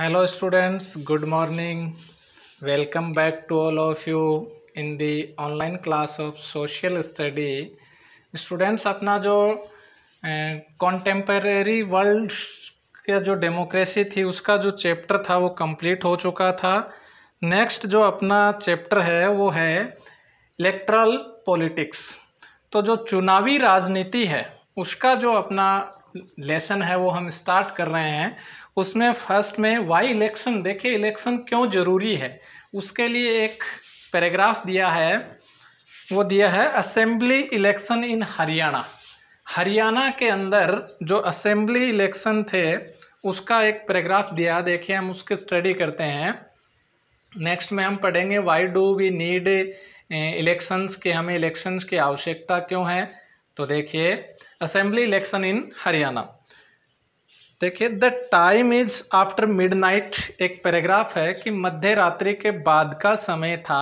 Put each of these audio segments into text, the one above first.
hello students good morning welcome back to all of you in the online class of social study students अपना जो contemporary world का जो democracy थी उसका जो चैप्टर था वो कंप्लीट हो चुका था नेक्स्ट जो अपना चैप्टर है वो है इलेक्ट्रल पॉलिटिक्स तो जो चुनावी राजनीति है उसका जो अपना लेसन है वो हम स्टार्ट कर रहे हैं उसमें फर्स्ट में वाई इलेक्शन देखिए इलेक्शन क्यों ज़रूरी है उसके लिए एक पैराग्राफ दिया है वो दिया है assembly election in Haryana Haryana के अंदर जो असेंबली इलेक्शन थे उसका एक पैराग्राफ दिया देखिए हम उसके स्टडी करते हैं नेक्स्ट में हम पढ़ेंगे why do we need elections के हमें इलेक्शंस की आवश्यकता क्यों है तो देखिए असेंबली इलेक्शन इन हरियाणा देखिए the time is after midnight एक पैराग्राफ है कि मध्य रात्रि के बाद का समय था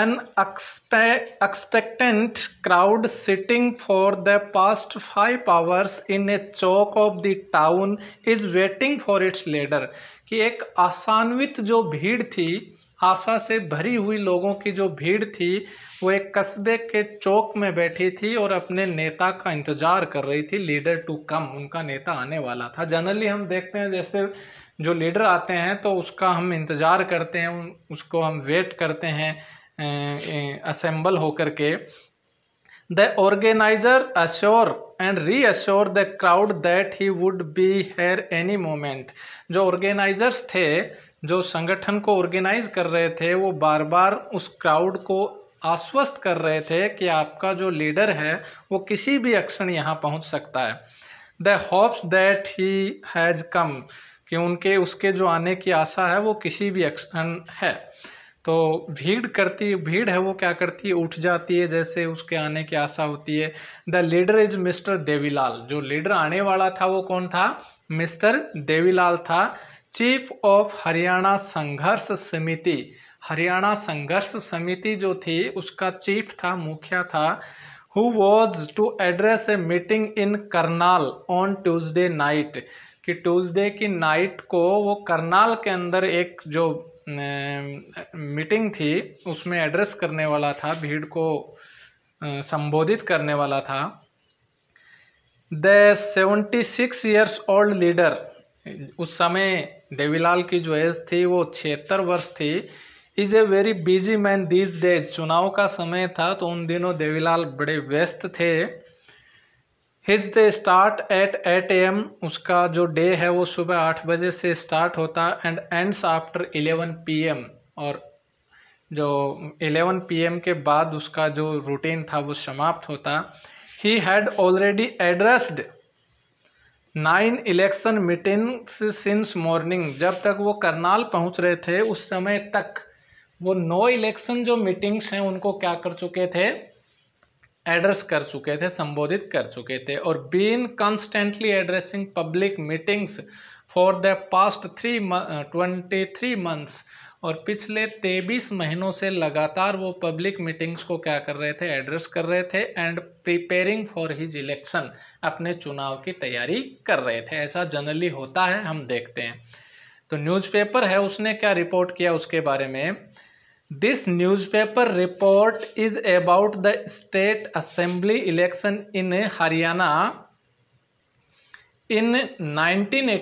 an expectant crowd sitting for the past five hours in a chowk of the town is waiting for its leader कि एक आसान्वित जो भीड़ थी आशा से भरी हुई लोगों की जो भीड़ थी वो एक कस्बे के चौक में बैठी थी और अपने नेता का इंतज़ार कर रही थी लीडर टू कम उनका नेता आने वाला था जनरली हम देखते हैं जैसे जो लीडर आते हैं तो उसका हम इंतज़ार करते हैं उसको हम वेट करते हैं असेंबल होकर के organiser assure and reassure the crowd that he would be here any moment जो ऑर्गेनाइजर्स थे जो संगठन को ऑर्गेनाइज कर रहे थे वो बार बार उस क्राउड को आश्वस्त कर रहे थे कि आपका जो लीडर है वो किसी भी एक्शन यहाँ पहुँच सकता है the hopes that he has come कि उनके उसके जो आने की आशा है वो किसी भी एक्शन है तो भीड़ करती भीड़ है वो क्या करती है उठ जाती है जैसे उसके आने की आशा होती है the leader is mister Devilal जो लीडर आने वाला था वो कौन था मिस्टर देवीलाल था चीफ ऑफ हरियाणा संघर्ष समिति हरियाणा संघर्ष समिति जो थी उसका चीफ था मुखिया था who was to address a meeting in Karnal on Tuesday night कि ट्यूज़डे की नाइट को वो करनाल के अंदर एक जो मीटिंग थी उसमें एड्रेस करने वाला था भीड़ को संबोधित करने वाला था the seventy six years old leader उस समय देवीलाल की जो एज थी वो छिहत्तर वर्ष थी is a very busy man these days चुनाव का समय था तो उन दिनों देवीलाल बड़े व्यस्त थे his day start at eight AM उसका जो डे है वो सुबह आठ बजे से स्टार्ट होता and ends after eleven PM एम और जो पी एम के बाद उसका जो रूटीन था वो समाप्त होता he had already addressed nine election meetings since morning जब तक वो करनाल पहुंच रहे थे उस समय तक वो नौ इलेक्शन जो मीटिंग्स हैं उनको क्या कर चुके थे एड्रेस कर चुके थे संबोधित कर चुके थे और been constantly addressing public meetings for the past three twenty three months और पिछले तेईस महीनों से लगातार वो पब्लिक मीटिंग्स को क्या कर रहे थे एड्रेस कर रहे थे and preparing for his election अपने चुनाव की तैयारी कर रहे थे ऐसा जनरली होता है हम देखते हैं तो न्यूज़पेपर है उसने क्या रिपोर्ट किया उसके बारे में this newspaper report is about the state assembly election in Haryana in nineteen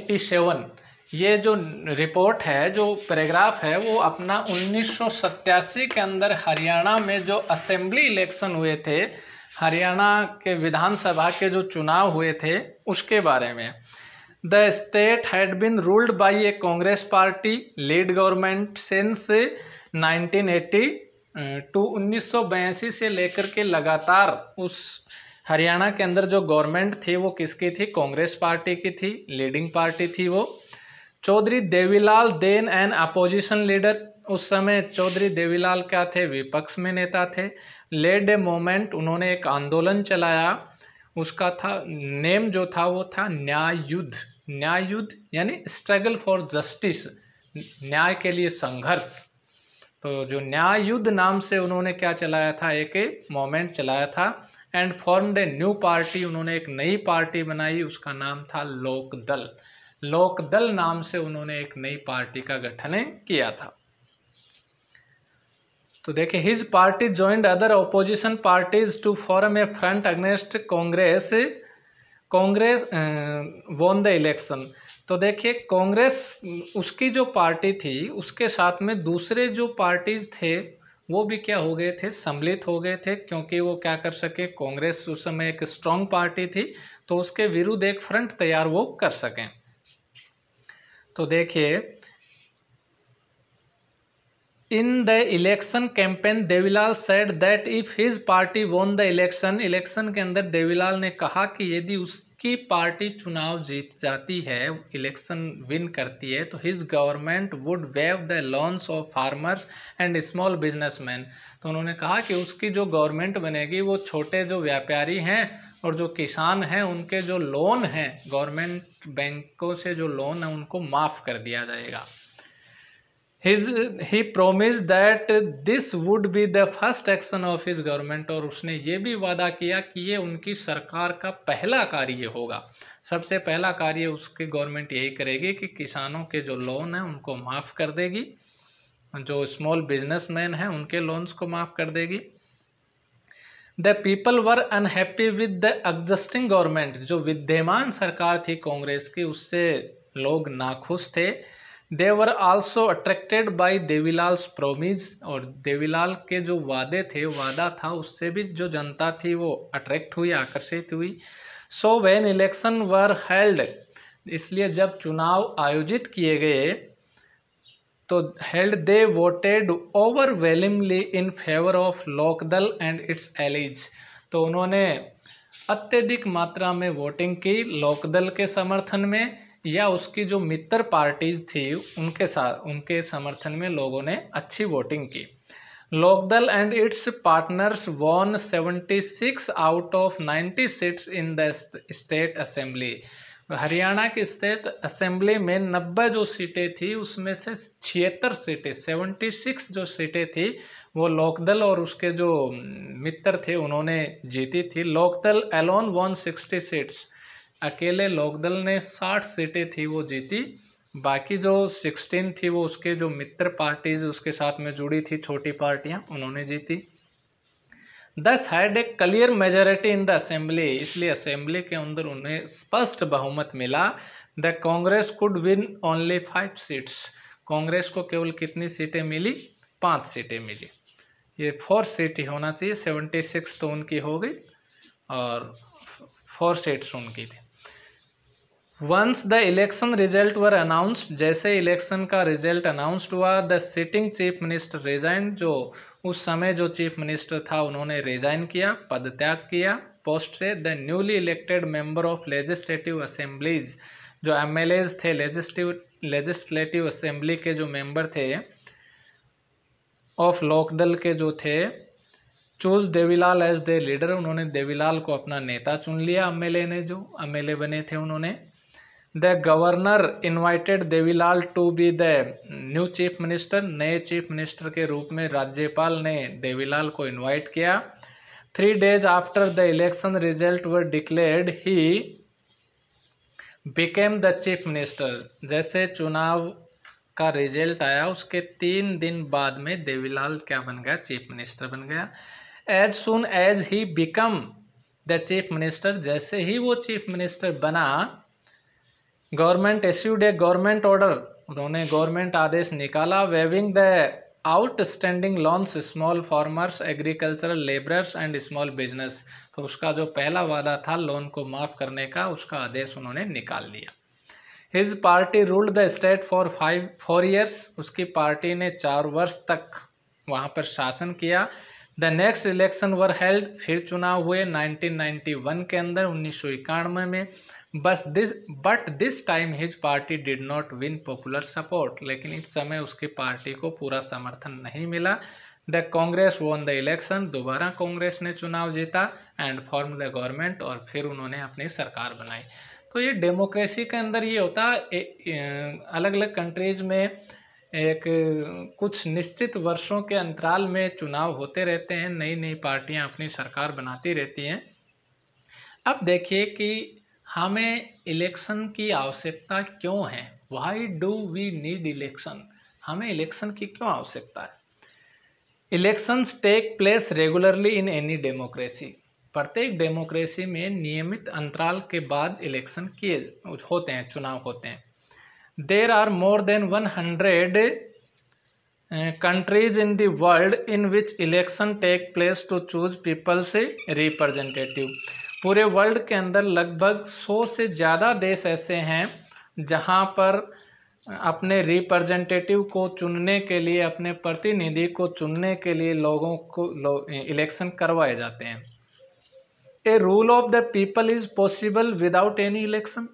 ये जो रिपोर्ट है जो पैराग्राफ है वो अपना उन्नीस के अंदर हरियाणा में जो असेंबली इलेक्शन हुए थे हरियाणा के विधानसभा के जो चुनाव हुए थे उसके बारे में the state had bin ruled by a Congress party lead government since 1980 to उन्नीस से लेकर के लगातार उस हरियाणा के अंदर जो गवर्नमेंट थी वो किसकी थी कांग्रेस पार्टी की थी लीडिंग पार्टी थी वो Chaudhary Devilal then an opposition leader उस समय चौधरी देवीलाल क्या थे विपक्ष में नेता थे लेड ए मोमेंट उन्होंने एक आंदोलन चलाया उसका था नेम जो था वो था न्याय युद्ध न्याय युद्ध यानी स्ट्रगल फॉर जस्टिस न्याय के लिए संघर्ष तो जो न्याय युद्ध नाम से उन्होंने क्या चलाया था एक मोमेंट चलाया था and formed a new party उन्होंने एक नई पार्टी बनाई उसका नाम था लोकदल लोकदल नाम से उन्होंने एक नई पार्टी का गठन किया था तो देखिए his party joint other opposition parties to form a front against Congress Congress won the election तो देखिए कांग्रेस उसकी जो पार्टी थी उसके साथ में दूसरे जो पार्टीज थे वो भी क्या हो गए थे सम्मिलित हो गए थे क्योंकि वो क्या कर सके कांग्रेस उस समय एक स्ट्रॉन्ग पार्टी थी तो उसके विरुद्ध एक फ्रंट तैयार वो कर सकें तो देखिए in the election campaign Devilal said that if his party won the election election के अंदर देवीलाल ने कहा कि यदि उसकी पार्टी चुनाव जीत जाती है इलेक्शन विन करती है तो his government would waive the loans of farmers and small businessman तो उन्होंने कहा कि उसकी जो गवर्नमेंट बनेगी वो छोटे जो व्यापारी हैं और जो किसान हैं उनके जो लोन हैं गवर्नमेंट बैंकों से जो लोन है उनको माफ़ कर दिया जाएगा his he promise that this would be the first action of his government और उसने ये भी वादा किया कि ये उनकी सरकार का पहला कार्य होगा सबसे पहला कार्य उसकी गवर्नमेंट यही करेगी कि किसानों के जो लोन हैं उनको माफ़ कर देगी जो स्मॉल बिजनेसमैन हैं उनके लोन्स को माफ़ कर देगी the people were unhappy with the existing government जो विद्यमान सरकार थी कांग्रेस की उससे लोग नाखुश थे they were also attracted by Devilal's promise और देवीलाल के जो वादे थे वादा था उससे भी जो जनता थी वो अट्रैक्ट हुई आकर्षित हुई so when election were held इसलिए जब चुनाव आयोजित किए गए तो held they voted overwhelmingly in favour of Lok Dal and its allies तो उन्होंने अत्यधिक मात्रा में वोटिंग की लोकदल के समर्थन में या उसकी जो मित्र पार्टीज थी उनके साथ उनके समर्थन में लोगों ने अच्छी वोटिंग की Lok Dal and its partners won 76 out of 90 seats in the state assembly Haryana की स्टेट असेंबली में नब्बे जो सीटें थी उसमें से छिहत्तर सीटें सेवेंटी सिक्स जो सीटें थी वो लोकदल और उसके जो मित्र थे उन्होंने जीती थी Lok Dal alone one sixty seats अकेले लोकदल ने साठ सीटें थी वो जीती बाकी जो सिक्सटीन थी वो उसके जो मित्र पार्टीज उसके साथ में जुड़ी थी छोटी पार्टियाँ उन्होंने जीती दस had a clear majority in the assembly इसलिए असेंबली के अंदर उन्हें स्पष्ट बहुमत मिला the Congress could win only five seats Congress को केवल कितनी सीटें मिली पाँच सीटें मिली ये फोर सीट ही होना चाहिए सेवेंटी सिक्स तो उनकी हो गई और फोर सीट्स उनकी थी once the election result were announced जैसे इलेक्शन का रिजल्ट अनाउंस्ड हुआ the sitting chief minister resign जो उस समय जो चीफ मिनिस्टर था उन्होंने रिजाइन किया पदत्याग किया पोस्ट से the newly elected member of legislative assemblies जो एम थे लेजिस्टिव लेजिस्लेटिव असेंबली के जो मेंबर थे ऑफ लोकदल के जो थे choose Devi Lal as the leader उन्होंने देवीलाल को अपना नेता चुन लिया एम ने जो एम बने थे उन्होंने the governor invited Devi Lal to be the new chief minister नए चीफ मिनिस्टर के रूप में राज्यपाल ने देवीलाल को इनवाइट किया three days after the election result were declared he became the chief minister जैसे चुनाव का रिजल्ट आया उसके तीन दिन बाद में देवीलाल क्या बन गया चीफ मिनिस्टर बन गया as soon as he become the chief minister जैसे ही वो चीफ मिनिस्टर बना government issued a government order उन्होंने गवर्नमेंट आदेश निकाला waiving the outstanding loans small farmers agricultural labourers and small business तो उसका जो पहला वादा था लोन को माफ़ करने का उसका आदेश उन्होंने निकाल लिया his party ruled the state for five four years उसकी पार्टी ने चार वर्ष तक वहाँ पर शासन किया the next election were held फिर चुनाव हुए 1991 के अंदर उन्नीस में बस this but this time his party did not win popular support लेकिन इस समय उसकी पार्टी को पूरा समर्थन नहीं मिला the Congress won the election दोबारा कांग्रेस ने चुनाव जीता एंड फॉर्म द गवर्नमेंट और फिर उन्होंने अपनी सरकार बनाई तो ये डेमोक्रेसी के अंदर ये होता अलग अलग कंट्रीज में एक कुछ निश्चित वर्षों के अंतराल में चुनाव होते रहते हैं नई नई पार्टियां अपनी सरकार बनाती रहती हैं अब देखिए कि हमें इलेक्शन की आवश्यकता क्यों है why do we need election हमें इलेक्शन की क्यों आवश्यकता है elections take place regularly in any democracy प्रत्येक डेमोक्रेसी में नियमित अंतराल के बाद इलेक्शन किए होते हैं चुनाव होते हैं there are more than one hundred countries in world in which election take place to choose people's representative पूरे वर्ल्ड के अंदर लगभग सौ से ज़्यादा देश ऐसे हैं जहाँ पर अपने रिप्रेजेंटेटिव को चुनने के लिए अपने प्रतिनिधि को चुनने के लिए लोगों को लो, इलेक्शन करवाए जाते हैं a rule of the people is possible without any election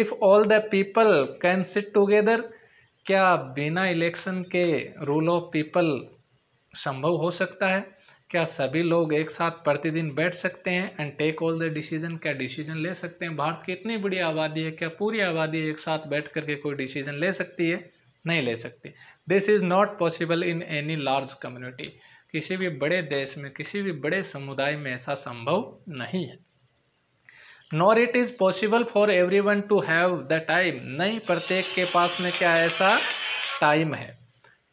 if all the people can sit together क्या बिना इलेक्शन के रूल ऑफ पीपल संभव हो सकता है क्या सभी लोग एक साथ प्रतिदिन बैठ सकते हैं and take all the decision क्या डिसीजन ले सकते हैं भारत की इतनी बड़ी आबादी है क्या पूरी आबादी एक साथ बैठ करके कोई डिसीजन ले सकती है नहीं ले सकती this is not possible in any large community किसी भी बड़े देश में किसी भी बड़े समुदाय में ऐसा संभव नहीं है nor it is possible for every one to have the time नहीं प्रत्येक के पास में क्या ऐसा टाइम है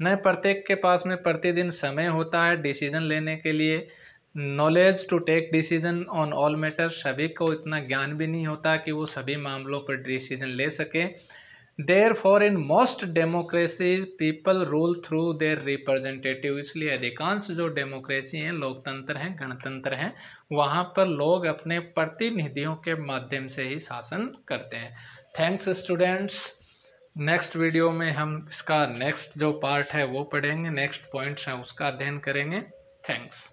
न प्रत्येक के पास में प्रतिदिन समय होता है डिसीजन लेने के लिए knowledge to take decision on all matter सभी को इतना ज्ञान भी नहीं होता कि वो सभी मामलों पर डिसीजन ले सके therefore in most democracy people rule through their representative इसलिए अधिकांश जो डेमोक्रेसी हैं लोकतंत्र हैं गणतंत्र हैं वहाँ पर लोग अपने प्रतिनिधियों के माध्यम से ही शासन करते हैं थैंक्स स्टूडेंट्स नेक्स्ट वीडियो में हम इसका नेक्स्ट जो पार्ट है वो पढ़ेंगे नेक्स्ट पॉइंट्स हैं उसका अध्ययन करेंगे थैंक्स